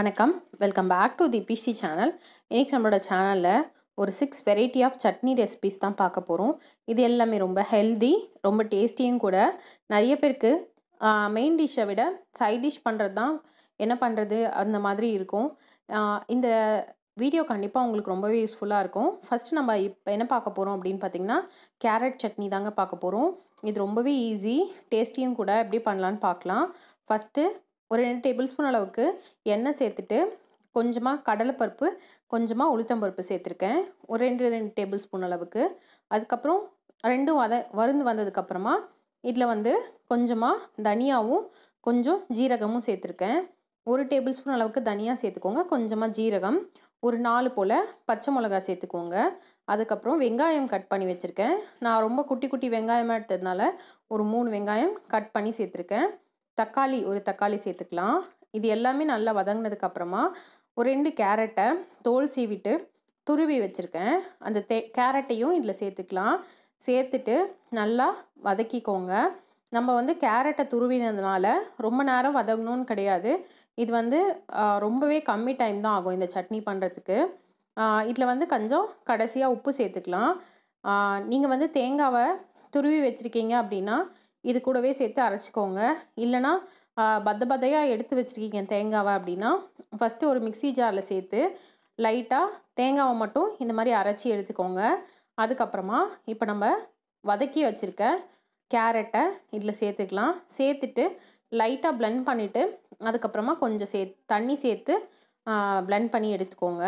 வணக்கம் welcome back to the PC channel இன்றைக்கி நம்மளோட சேனலில் ஒரு six variety of chutney recipes தான் பார்க்க போகிறோம் இது எல்லாமே ரொம்ப ஹெல்தி ரொம்ப டேஸ்டியும் கூட நிறைய பேருக்கு மெயின் டிஷ்ஷை விட சைட் டிஷ் பண்ணுறது தான் என்ன பண்ணுறது அந்த மாதிரி இருக்கும் இந்த வீடியோ கண்டிப்பாக உங்களுக்கு ரொம்பவே யூஸ்ஃபுல்லாக இருக்கும் ஃபஸ்ட்டு நம்ம இப்போ என்ன பார்க்க போகிறோம் அப்படின்னு பார்த்திங்கன்னா கேரட் சட்னி தாங்க பார்க்க போகிறோம் இது ரொம்பவே ஈஸி டேஸ்டியும் கூட எப்படி பண்ணலான்னு பார்க்கலாம் ஃபஸ்ட்டு ஒரு ரெண்டு டேபிள் ஸ்பூன் அளவுக்கு எண்ணெய் சேர்த்துட்டு கொஞ்சமாக கடலைப்பருப்பு கொஞ்சமாக உளுத்தம்பருப்பு சேர்த்துருக்கேன் ஒரு ரெண்டு ரெண்டு டேபிள் ஸ்பூன் அளவுக்கு அதுக்கப்புறம் ரெண்டும் வத வருந்து வந்ததுக்கப்புறமா இதில் வந்து கொஞ்சமாக தனியாகவும் கொஞ்சம் ஜீரகமும் சேர்த்துருக்கேன் ஒரு டேபிள் ஸ்பூன் அளவுக்கு தனியாக சேர்த்துக்கோங்க கொஞ்சமாக ஜீரகம் ஒரு நாலு போல் பச்சை மிளகா சேர்த்துக்கோங்க அதுக்கப்புறம் வெங்காயம் கட் பண்ணி வச்சுருக்கேன் நான் ரொம்ப குட்டி குட்டி வெங்காயமாக எடுத்ததுனால ஒரு மூணு வெங்காயம் கட் பண்ணி சேர்த்துருக்கேன் தக்காளி ஒரு தக்காளி சேர்த்துக்கலாம் இது எல்லாமே நல்லா வதங்கினதுக்கப்புறமா ஒரு ரெண்டு கேரட்டை தோல் சீவிட்டு துருவி வச்சுருக்கேன் அந்த தே கேரட்டையும் இதில் சேர்த்துக்கலாம் சேர்த்துட்டு நல்லா வதக்கிக்கோங்க நம்ம வந்து கேரட்டை துருவினதுனால ரொம்ப நேரம் வதங்கணும்னு கிடையாது இது வந்து ரொம்பவே கம்மி டைம் தான் ஆகும் இந்த சட்னி பண்ணுறதுக்கு இதில் வந்து கொஞ்சம் கடைசியாக உப்பு சேர்த்துக்கலாம் நீங்கள் வந்து தேங்காவை துருவி வச்சுருக்கீங்க அப்படின்னா இது கூடவே சேர்த்து அரைச்சிக்கோங்க இல்லைனா பத்த பத்தையாக எடுத்து வச்சுருக்கீங்க தேங்காவை அப்படின்னா ஃபஸ்ட்டு ஒரு மிக்சி ஜாரில் சேர்த்து லைட்டாக தேங்காவை மட்டும் இந்த மாதிரி அரைச்சி எடுத்துக்கோங்க அதுக்கப்புறமா இப்போ நம்ம வதக்கி வச்சுருக்க கேரட்டை இதில் சேர்த்துக்கலாம் சேர்த்துட்டு லைட்டாக பிளெண்ட் பண்ணிவிட்டு அதுக்கப்புறமா கொஞ்சம் சே தண்ணி சேர்த்து பிளெண்ட் பண்ணி எடுத்துக்கோங்க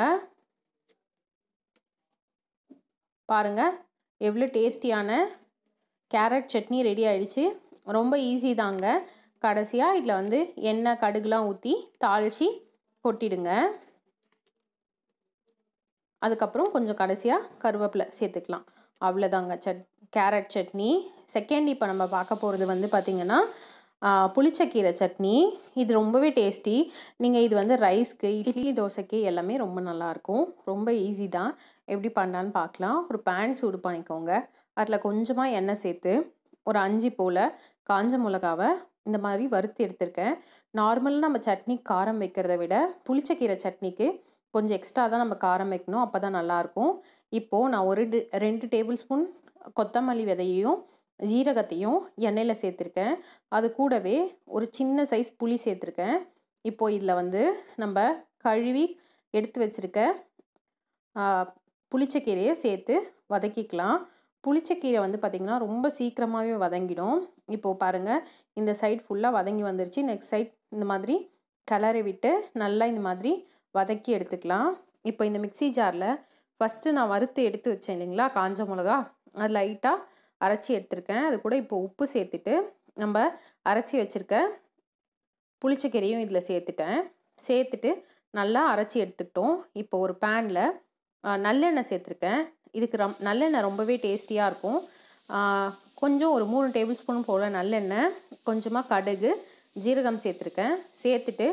பாருங்கள் எவ்வளோ டேஸ்டியான கேரட் சட்னி ரெடி ஆகிடுச்சு ரொம்ப ஈஸி தாங்க கடைசியாக இதில் வந்து எண்ணெய் கடுகுலாம் ஊற்றி தாளித்து கொட்டிடுங்க அதுக்கப்புறம் கொஞ்சம் கடைசியாக கருவேப்பிலை சேர்த்துக்கலாம் அவ்வளோதாங்க சட் கேரட் சட்னி செகண்ட் இப்போ நம்ம பார்க்க போகிறது வந்து பார்த்திங்கன்னா புளிச்சக்கீரை சட்னி இது ரொம்பவே டேஸ்டி நீங்கள் இது வந்து ரைஸ்க்கு இட்லி தோசைக்கு எல்லாமே ரொம்ப நல்லாயிருக்கும் ரொம்ப ஈஸி தான் எப்படி பண்ணலான்னு பார்க்கலாம் ஒரு பேன் சூடு பண்ணிக்கோங்க அதில் கொஞ்சமாக எண்ணெய் சேர்த்து ஒரு அஞ்சு போல் காஞ்ச மிளகாவை இந்த மாதிரி வறுத்து எடுத்திருக்கேன் நார்மலாக நம்ம சட்னி காரம் வைக்கிறத விட புளிச்சக்கீரை சட்னிக்கு கொஞ்சம் எக்ஸ்ட்ரா தான் நம்ம காரம் வைக்கணும் அப்போ தான் நல்லாயிருக்கும் இப்போது நான் ஒரு ரெண்டு டேபிள் ஸ்பூன் கொத்தமல்லி விதையையும் ஜீரகத்தையும் எண்ணெயில் சேர்த்துருக்கேன் அது கூடவே ஒரு சின்ன சைஸ் புளி சேர்த்துருக்கேன் இப்போது இதில் வந்து நம்ம கழுவி எடுத்து வச்சுருக்க புளிச்சக்கீரையை சேர்த்து வதக்கிக்கலாம் புளிச்சக்கீரை வந்து பார்த்திங்கன்னா ரொம்ப சீக்கிரமாகவே வதங்கிடும் இப்போது பாருங்கள் இந்த சைட் ஃபுல்லாக வதங்கி வந்துருச்சு நெக்ஸ்ட் சைட் இந்த மாதிரி கலரை விட்டு நல்லா இந்த மாதிரி வதக்கி எடுத்துக்கலாம் இப்போ இந்த மிக்சி ஜாரில் ஃபஸ்ட்டு நான் வறுத்து எடுத்து வச்சேன் இல்லைங்களா காஞ்ச மிளகா அது லைட்டாக அரைச்சி எடுத்திருக்கேன் அது கூட இப்போ உப்பு சேர்த்துட்டு நம்ம அரைச்சி வச்சுருக்க புளிச்சக்கீரையும் இதில் சேர்த்துட்டேன் சேர்த்துட்டு நல்லா அரைச்சி எடுத்துக்கிட்டோம் இப்போ ஒரு பேனில் நல்லெண்ணெய் சேர்த்துருக்கேன் இதுக்கு ரம் நல்லெண்ணெய் ரொம்பவே டேஸ்டியாக இருக்கும் கொஞ்சம் ஒரு மூணு டேபிள் ஸ்பூன் போல் நல்லெண்ணெய் கொஞ்சமாக கடுகு ஜீரகம் சேர்த்துருக்கேன் சேர்த்துட்டு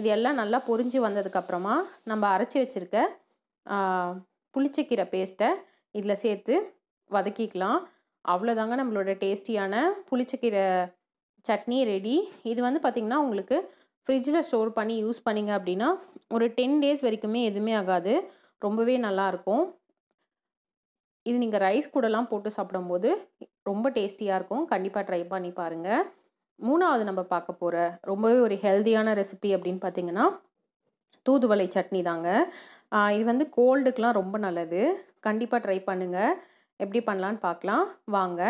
இது எல்லாம் நல்லா பொரிஞ்சு வந்ததுக்கப்புறமா நம்ம அரைச்சி வச்சுருக்க புளிச்சக்கீரை பேஸ்ட்டை இதில் சேர்த்து வதக்கிக்கலாம் அவ்வளோதாங்க நம்மளோட டேஸ்டியான புளிச்சக்கீரை சட்னி ரெடி இது வந்து பார்த்திங்கன்னா உங்களுக்கு ஃப்ரிட்ஜில் ஸ்டோர் பண்ணி யூஸ் பண்ணிங்க அப்படின்னா ஒரு டென் டேஸ் வரைக்குமே எதுவுமே ஆகாது ரொம்பவே நல்லாயிருக்கும் இது நீங்கள் ரைஸ் கூடலாம் போட்டு சாப்பிடும்போது ரொம்ப டேஸ்டியாக இருக்கும் கண்டிப்பாக ட்ரை பண்ணி பாருங்கள் மூணாவது நம்ம பார்க்க போகிற ரொம்பவே ஒரு ஹெல்த்தியான ரெசிபி அப்படின்னு பார்த்தீங்கன்னா தூதுவளை சட்னி தாங்க இது வந்து கோல்டுக்கெலாம் ரொம்ப நல்லது கண்டிப்பாக ட்ரை பண்ணுங்கள் எப்படி பண்ணலான்னு பார்க்கலாம் வாங்க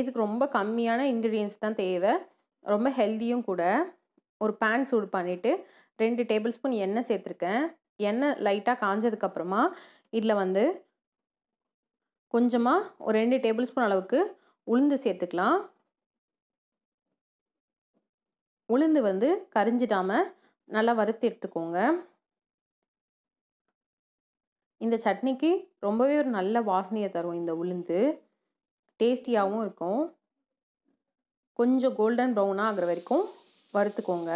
இதுக்கு ரொம்ப கம்மியான இன்க்ரீடியன்ஸ் தான் தேவை ரொம்ப ஹெல்த்தியும் கூட ஒரு பேன் சூடு பண்ணிவிட்டு ரெண்டு டேபிள் ஸ்பூன் எண்ணெய் சேர்த்துருக்கேன் எண்ணெய் லைட்டாக காஞ்சதுக்கப்புறமா இதில் வந்து கொஞ்சமாக ஒரு ரெண்டு டேபிள் ஸ்பூன் அளவுக்கு உளுந்து சேர்த்துக்கலாம் உளுந்து வந்து கரிஞ்சிடாமல் நல்லா வறுத்து எடுத்துக்கோங்க இந்த சட்னிக்கு ரொம்பவே ஒரு நல்ல வாசனையை தரும் இந்த உளுந்து டேஸ்டியாகவும் இருக்கும் கொஞ்சம் கோல்டன் ப்ரௌனாக ஆகிற வரைக்கும் வறுத்துக்கோங்க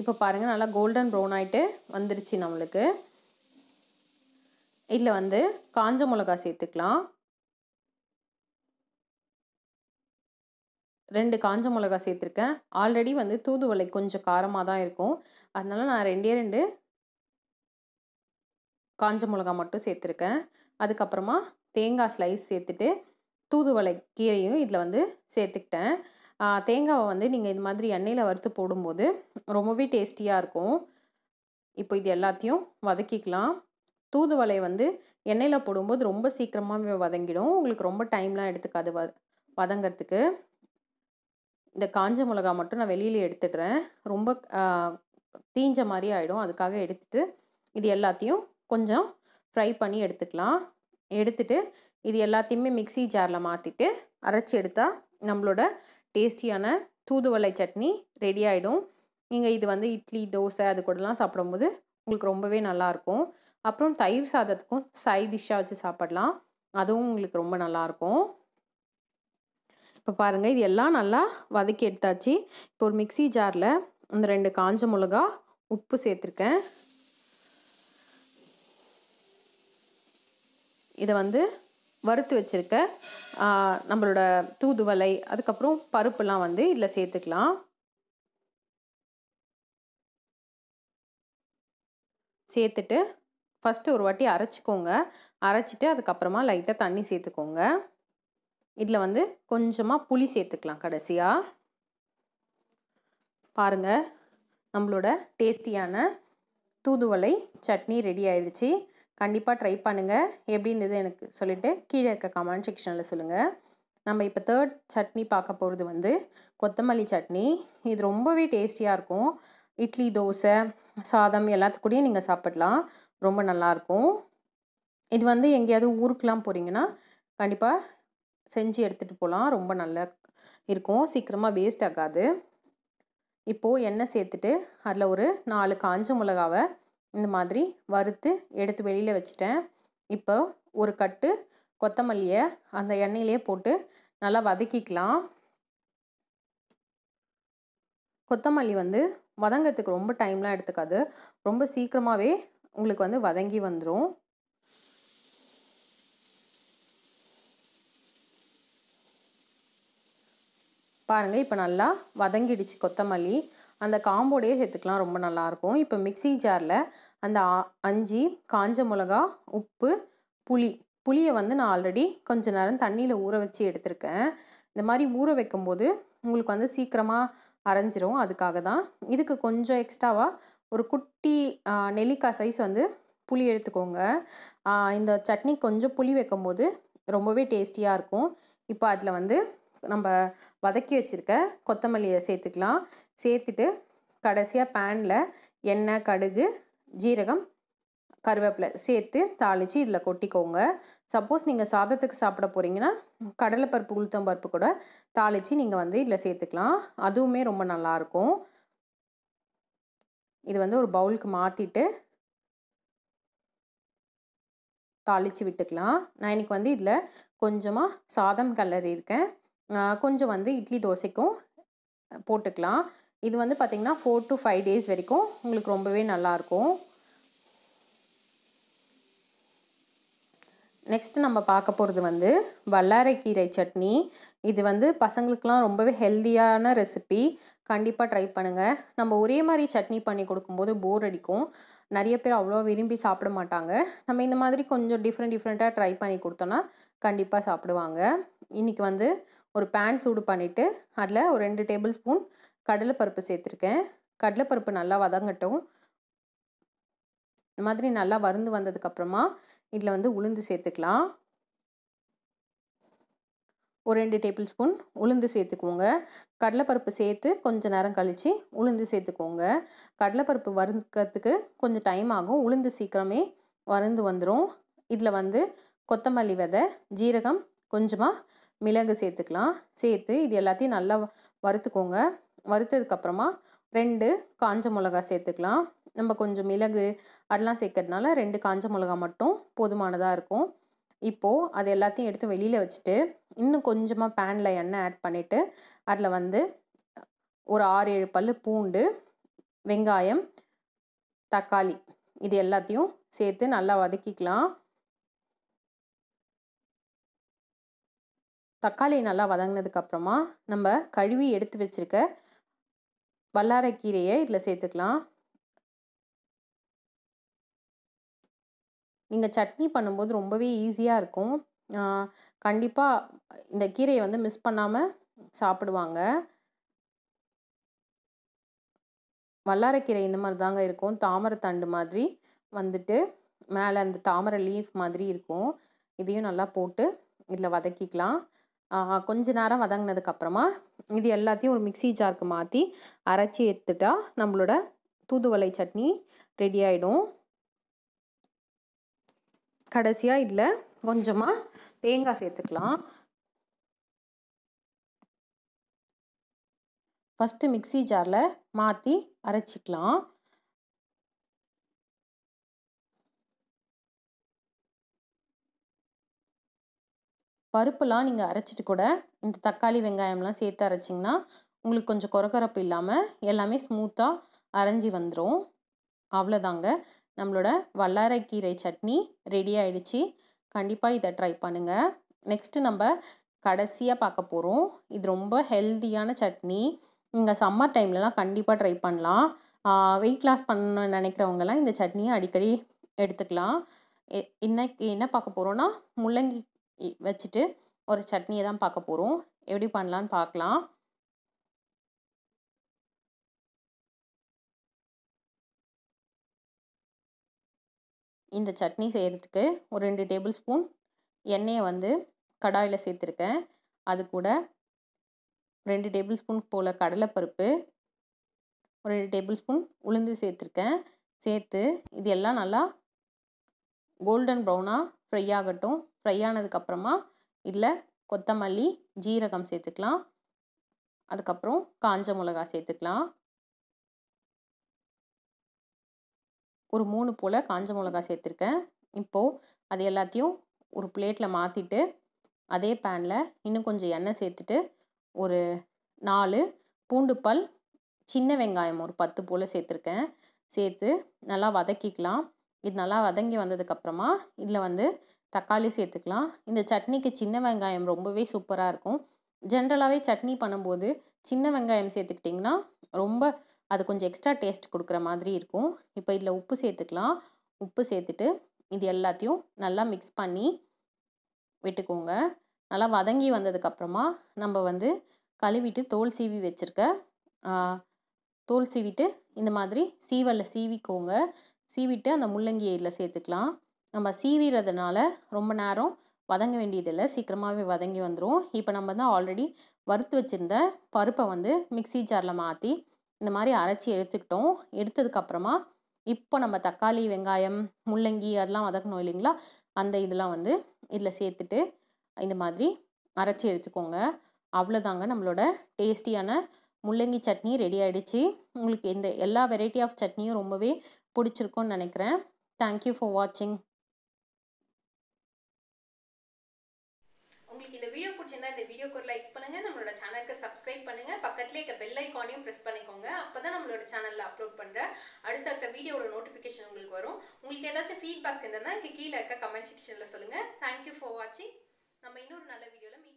இப்போ பாருங்கள் நல்லா கோல்டன் ப்ரௌன் ஆகிட்டு வந்துருச்சு நம்மளுக்கு இதில் வந்து காஞ்ச மிளகா சேர்த்துக்கலாம் ரெண்டு காஞ்ச மிளகா சேர்த்துருக்கேன் ஆல்ரெடி வந்து தூதுவளை கொஞ்சம் காரமாக தான் இருக்கும் அதனால் நான் ரெண்டே ரெண்டு காஞ்ச மிளகா மட்டும் சேர்த்துருக்கேன் அதுக்கப்புறமா தேங்காய் ஸ்லைஸ் சேர்த்துட்டு தூதுவளை கீரையும் இதில் வந்து சேர்த்துக்கிட்டேன் தேங்காவை வந்து நீங்கள் இது மாதிரி எண்ணெயில் வறுத்து போடும்போது ரொம்பவே டேஸ்டியாக இருக்கும் இப்போ இது எல்லாத்தையும் வதக்கிக்கலாம் தூதுவளை வந்து எண்ணெயில் போடும்போது ரொம்ப சீக்கிரமாக வதங்கிடும் உங்களுக்கு ரொம்ப டைம்லாம் எடுத்துக்காது வ வதங்கிறதுக்கு இந்த காஞ்ச மிளகா மட்டும் நான் வெளியில் எடுத்துடுறேன் ரொம்ப தீஞ்ச மாதிரி ஆகிடும் அதுக்காக எடுத்துட்டு இது எல்லாத்தையும் கொஞ்சம் ஃப்ரை பண்ணி எடுத்துக்கலாம் எடுத்துட்டு இது எல்லாத்தையுமே மிக்சி ஜாரில் மாற்றிட்டு அரைச்சி எடுத்தால் நம்மளோட டேஸ்டியான தூதுவளை சட்னி ரெடி ஆகிடும் நீங்கள் இது வந்து இட்லி தோசை அது கூடலாம் சாப்பிடும்போது உங்களுக்கு ரொம்பவே நல்லாயிருக்கும் அப்புறம் தயிர் சாதத்துக்கும் சைட் டிஷ்ஷாக வச்சு சாப்பிடலாம் அதுவும் உங்களுக்கு ரொம்ப நல்லாயிருக்கும் இப்போ பாருங்கள் இது எல்லாம் நல்லா வதக்கி எடுத்தாச்சு இப்போ ஒரு மிக்சி ஜாரில் அந்த ரெண்டு காஞ்ச மிளகா உப்பு சேர்த்துருக்கேன் இதை வந்து வறுத்து வச்சுருக்க நம்மளோட தூதுவலை அதுக்கப்புறம் பருப்புலாம் வந்து இதில் சேர்த்துக்கலாம் சேர்த்துட்டு ஃபஸ்ட்டு ஒரு வாட்டி அரைச்சிக்கோங்க அரைச்சிட்டு அதுக்கப்புறமா லைட்டாக தண்ணி சேர்த்துக்கோங்க இதில் வந்து கொஞ்சமாக புளி சேர்த்துக்கலாம் கடைசியாக பாருங்கள் நம்மளோட டேஸ்டியான தூதுவளை சட்னி ரெடி ஆயிடுச்சு கண்டிப்பாக ட்ரை பண்ணுங்கள் எப்படி இருந்தது எனக்கு சொல்லிவிட்டு கீழே இருக்க கமெண்ட் செக்ஷனில் சொல்லுங்கள் நம்ம இப்போ தேர்ட் சட்னி பார்க்க போகிறது வந்து கொத்தமல்லி சட்னி இது ரொம்பவே டேஸ்டியாக இருக்கும் இட்லி தோசை சாதம் எல்லாத்துக்கூடையும் நீங்கள் சாப்பிடலாம் ரொம்ப நல்லாயிருக்கும் இது வந்து எங்கேயாவது ஊருக்கெலாம் போகிறீங்கன்னா கண்டிப்பாக செஞ்சு எடுத்துகிட்டு போகலாம் ரொம்ப நல்லா இருக்கும் சீக்கிரமாக வேஸ்ட் ஆகாது இப்போது எண்ணெய் சேர்த்துட்டு அதில் ஒரு நாலு காஞ்ச மிளகாவை இந்த மாதிரி வறுத்து எடுத்து வெளியில் வச்சுட்டேன் இப்போ ஒரு கட்டு கொத்தமல்லியை அந்த எண்ணெயிலே போட்டு நல்லா வதக்கிக்கலாம் கொத்தமல்லி வந்து வதங்கிறதுக்கு ரொம்ப டைம்லாம் எடுத்துக்காது ரொம்ப சீக்கிரமாகவே உங்களுக்கு வந்து வதங்கி வந்துடும் பாருங்கள் இப்போ நல்லா வதங்கிடுச்சு கொத்தமல்லி அந்த காம்போடையே சேர்த்துக்கலாம் ரொம்ப நல்லாயிருக்கும் இப்போ மிக்சி ஜாரில் அந்த அஞ்சு காஞ்ச மிளகா உப்பு புளி புளியை வந்து நான் ஆல்ரெடி கொஞ்ச நேரம் தண்ணியில் ஊற வச்சு எடுத்திருக்கேன் இந்த மாதிரி ஊற வைக்கும்போது உங்களுக்கு வந்து சீக்கிரமாக அரைஞ்சிரும் அதுக்காக தான் இதுக்கு கொஞ்சம் எக்ஸ்ட்ராவாக ஒரு குட்டி நெல்லிக்காய் சைஸ் வந்து புளி எடுத்துக்கோங்க இந்த சட்னி கொஞ்சம் புளி வைக்கும்போது ரொம்பவே டேஸ்டியாக இருக்கும் இப்போ அதில் வந்து நம்ம வதக்கி வச்சுருக்க கொத்தமல்லியை சேர்த்துக்கலாம் சேர்த்துட்டு கடைசியாக பேனில் எண்ணெய் கடுகு ஜீரகம் கருவேப்பிலை சேர்த்து தாளித்து இதில் கொட்டிக்கோங்க சப்போஸ் நீங்கள் சாதத்துக்கு சாப்பிட போகிறீங்கன்னா கடலைப்பருப்பு உளுத்தம் பருப்பு கூட தாளித்து நீங்கள் வந்து இதில் சேர்த்துக்கலாம் அதுவுமே ரொம்ப நல்லாயிருக்கும் இது வந்து ஒரு பவுலுக்கு மாற்றிட்டு தாளித்து விட்டுக்கலாம் நான் இன்றைக்கி வந்து இதில் கொஞ்சமாக சாதம் கலரி இருக்கேன் கொஞ்சம் வந்து இட்லி தோசைக்கும் போட்டுக்கலாம் இது வந்து பார்த்திங்கன்னா ஃபோர் டு ஃபைவ் டேஸ் வரைக்கும் உங்களுக்கு ரொம்பவே நல்லாயிருக்கும் நெக்ஸ்ட் நம்ம பார்க்க போகிறது வந்து வல்லாரைக்கீரை சட்னி இது வந்து பசங்களுக்கெலாம் ரொம்பவே ஹெல்த்தியான ரெசிபி கண்டிப்பாக ட்ரை பண்ணுங்கள் நம்ம ஒரே மாதிரி சட்னி பண்ணி கொடுக்கும்போது போர் அடிக்கும் நிறைய பேர் அவ்வளோ விரும்பி சாப்பிட மாட்டாங்க நம்ம இந்த மாதிரி கொஞ்சம் டிஃப்ரெண்ட் டிஃப்ரெண்ட்டாக ட்ரை பண்ணி கொடுத்தோன்னா கண்டிப்பாக சாப்பிடுவாங்க இன்றைக்கி வந்து ஒரு பேன் சூடு பண்ணிவிட்டு அதில் ஒரு ரெண்டு டேபிள் ஸ்பூன் கடலைப்பருப்பு சேர்த்துருக்கேன் கடலைப்பருப்பு நல்லா வதங்கட்டும் இந்த மாதிரி நல்லா வருந்து வந்ததுக்கப்புறமா இதில் வந்து உளுந்து சேர்த்துக்கலாம் ஒரு ரெண்டு டேபிள் ஸ்பூன் உளுந்து சேர்த்துக்கோங்க கடலைப்பருப்பு சேர்த்து கொஞ்சம் நேரம் கழித்து உளுந்து சேர்த்துக்கோங்க கடலைப்பருப்பு வருக்கிறதுக்கு கொஞ்சம் டைம் ஆகும் உளுந்து சீக்கிரமே வறுந்து வந்துடும் இதில் வந்து கொத்தமல்லி விதை ஜீரகம் கொஞ்சமாக மிளகு சேர்த்துக்கலாம் சேர்த்து இது எல்லாத்தையும் நல்லா வறுத்துக்கோங்க வறுத்ததுக்கப்புறமா ரெண்டு காஞ்ச மிளகா சேர்த்துக்கலாம் நம்ம கொஞ்சம் மிளகு அதெல்லாம் சேர்க்கறதுனால ரெண்டு காஞ்ச மிளகா மட்டும் போதுமானதாக இருக்கும் இப்போது அது எல்லாத்தையும் எடுத்து வெளியில் வச்சுட்டு இன்னும் கொஞ்சமாக பேனில் எண்ணெய் ஆட் பண்ணிவிட்டு அதில் வந்து ஒரு ஆறு ஏழு பல் பூண்டு வெங்காயம் தக்காளி இது எல்லாத்தையும் சேர்த்து நல்லா வதக்கிக்கலாம் தக்காளி நல்லா வதங்கினதுக்கப்புறமா நம்ம கழுவி எடுத்து வச்சுருக்க வல்லாரக்கீரையை இதில் சேர்த்துக்கலாம் நீங்கள் சட்னி பண்ணும்போது ரொம்பவே ஈஸியாக இருக்கும் கண்டிப்பாக இந்த கீரையை வந்து மிஸ் பண்ணாமல் சாப்பிடுவாங்க வல்லாரக்கீரை இந்த மாதிரி தாங்க இருக்கும் தண்டு மாதிரி வந்துட்டு மேலே அந்த தாமரை லீஃப் மாதிரி இருக்கும் இதையும் நல்லா போட்டு இதில் வதக்கிக்கலாம் கொஞ்ச நேரம் வதங்கினதுக்கப்புறமா இது எல்லாத்தையும் ஒரு மிக்சி ஜாருக்கு மாற்றி அரைச்சி எடுத்துட்டா நம்மளோட தூதுவளை சட்னி ரெடி ஆகிடும் கடைசியாக இதில் கொஞ்சமாக தேங்காய் சேர்த்துக்கலாம் ஃபஸ்ட்டு மிக்சி ஜாரில் மாற்றி அரைச்சிக்கலாம் பருப்புலாம் நீங்கள் அரைச்சிட்டு கூட இந்த தக்காளி வெங்காயம்லாம் சேர்த்து அரைச்சிங்கன்னா உங்களுக்கு கொஞ்சம் குறப்பு இல்லாமல் எல்லாமே ஸ்மூத்தாக அரைஞ்சி வந்துடும் அவ்வளோதாங்க நம்மளோட வல்லாரைக்கீரை சட்னி ரெடி ஆயிடுச்சு கண்டிப்பாக இதை ட்ரை பண்ணுங்கள் நெக்ஸ்ட்டு நம்ம கடைசியாக பார்க்க போகிறோம் இது ரொம்ப ஹெல்த்தியான சட்னி நீங்கள் சம்மர் டைம்லலாம் கண்டிப்பாக ட்ரை பண்ணலாம் வெயிட் லாஸ் பண்ண நினைக்கிறவங்கலாம் இந்த சட்னியை அடிக்கடி எடுத்துக்கலாம் இன்னைக்கு என்ன பார்க்க போகிறோன்னா முள்ளங்கி வச்சுட்டு ஒரு சட்னியை தான் பார்க்க போகிறோம் எப்படி பண்ணலான்னு பார்க்கலாம் இந்த சட்னி செய்கிறதுக்கு ஒரு ரெண்டு டேபிள் ஸ்பூன் எண்ணெயை வந்து கடாயில் சேர்த்துருக்கேன் அது கூட ரெண்டு டேபிள் ஸ்பூன் போல் கடலைப்பருப்பு ஒரு ரெண்டு டேபிள் ஸ்பூன் உளுந்து சேர்த்துருக்கேன் சேர்த்து இது எல்லாம் நல்லா கோல்டன் ப்ரௌனாக ஃப்ரை ஆகட்டும் ஃப்ரை ஆனதுக்கப்புறமா இதில் கொத்தமல்லி ஜீரகம் சேர்த்துக்கலாம் அதுக்கப்புறம் காஞ்ச மிளகா சேர்த்துக்கலாம் ஒரு மூணு போல் காஞ்ச மிளகா சேர்த்துருக்கேன் இப்போது அது எல்லாத்தையும் ஒரு பிளேட்டில் மாற்றிட்டு அதே பேனில் இன்னும் கொஞ்சம் எண்ணெய் சேர்த்துட்டு ஒரு நாலு பூண்டு பல் சின்ன வெங்காயம் ஒரு பத்து போல் சேர்த்துருக்கேன் சேர்த்து நல்லா வதக்கிக்கலாம் இது நல்லா வதங்கி வந்ததுக்கப்புறமா இதில் வந்து தக்காளி சேர்த்துக்கலாம் இந்த சட்னிக்கு சின்ன வெங்காயம் ரொம்பவே சூப்பராக இருக்கும் ஜென்ரலாகவே சட்னி பண்ணும்போது சின்ன வெங்காயம் சேர்த்துக்கிட்டிங்கன்னா ரொம்ப அது கொஞ்சம் எக்ஸ்ட்ரா டேஸ்ட் கொடுக்குற மாதிரி இருக்கும் இப்போ இதில் உப்பு சேர்த்துக்கலாம் உப்பு சேர்த்துட்டு இது எல்லாத்தையும் நல்லா மிக்ஸ் பண்ணி விட்டுக்கோங்க நல்லா வதங்கி வந்ததுக்கப்புறமா நம்ம வந்து கழுவிட்டு தோல் சீவி வச்சுருக்க தோல் சீவிட்டு இந்த மாதிரி சீவலில் சீவிக்கோங்க சீவிட்டு அந்த முள்ளங்கியை இதில் சேர்த்துக்கலாம் நம்ம சீவிறதுனால ரொம்ப நேரம் வதங்க வேண்டியதில்லை சீக்கிரமாகவே வதங்கி வந்துடும் இப்போ நம்ம தான் ஆல்ரெடி வறுத்து வச்சுருந்த பருப்பை வந்து மிக்சி ஜாரில் மாற்றி இந்த மாதிரி அரைச்சி எடுத்துக்கிட்டோம் எடுத்ததுக்கப்புறமா இப்போ நம்ம தக்காளி வெங்காயம் முள்ளங்கி அதெல்லாம் வதக்கணும் இல்லைங்களா அந்த இதெல்லாம் வந்து இதில் சேர்த்துட்டு இந்த மாதிரி அரைச்சி எடுத்துக்கோங்க அவ்வளோதாங்க நம்மளோட டேஸ்டியான முள்ளங்கி சட்னி ரெடி ஆகிடுச்சு உங்களுக்கு இந்த எல்லா வெரைட்டி ஆஃப் சட்னியும் ரொம்பவே பிடிச்சிருக்கும்னு நினைக்கிறேன் தேங்க்யூ ஃபார் வாட்சிங் உங்களுக்கு இந்த வீடியோ பிடிச்சிருந்தா இந்த வீடியோக்கு ஒரு லைக் பண்ணுங்க நம்மளோட சேனலுக்கு சப்ஸ்கிரைப் பண்ணுங்க பக்கத்துல இருக்க பெல் ஐக்கானையும் ப்ரெஸ் பண்ணிக்கோங்க அப்பதான் நம்மளோட சேனல்ல அப்லோட் பண்ற அடுத்தடுத்த வீடியோட நோட்டிபிகேஷன் உங்களுக்கு வரும் உங்களுக்கு ஏதாச்சும் ஃபீட்பேக்ஸ் இருந்தா இங்க கீழே இருக்க கமெண்ட் செக்ஷன்ல சொல்லுங்க தேங்க்யூ ஃபார் வாட்சிங் நம்ம இன்னொரு நல்ல வீடியோல